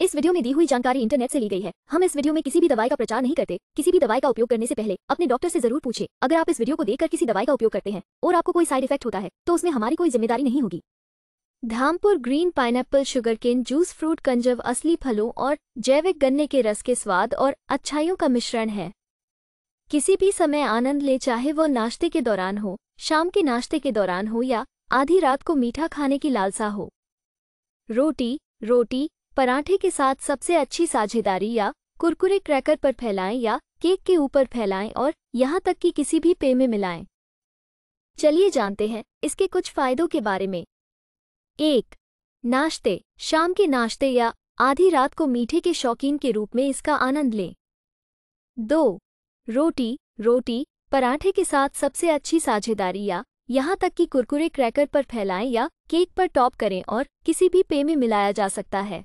इस वीडियो में दी हुई जानकारी इंटरनेट से ली गई है हम इस वीडियो में किसी भी दवाई का प्रचार नहीं करते किसी भी दवाई का उपयोग करने से पहले अपने डॉक्टर से जरूर पूछे अगर आप इस वीडियो को देखकर किसी दवाई का उपयोग करते हैं और आपको कोई साइड इफेक्ट होता है तो उसमें हमारी कोई जिम्मेदारी नहीं होगी Dhampur green pineapple cane juice fruit कंजव असली फलों और जैविक गन्ने के रस के स्वाद और अच्छाइयों का मिश्रण है किसी भी समय आनंद ले चाहे वह नाश्ते के दौरान हो शाम के नाश्ते के दौरान हो या आधी रात को मीठा खाने की लालसा हो रोटी रोटी पराठे के साथ सबसे अच्छी साझेदारी या कुरकुरे क्रैकर पर फैलाएं या केक के ऊपर फैलाएं और यहाँ तक कि किसी भी पेय में मिलाएं चलिए जानते हैं इसके कुछ फायदों के बारे में एक नाश्ते शाम के नाश्ते या आधी रात को मीठे के शौकीन के रूप में इसका आनंद लें दो रोटी रोटी पराठे के साथ सबसे अच्छी साझेदारी या यहाँ तक कि कुरकुरे क्रैकर पर फैलाएं या केक पर टॉप करें और किसी भी पेय में मिलाया जा सकता है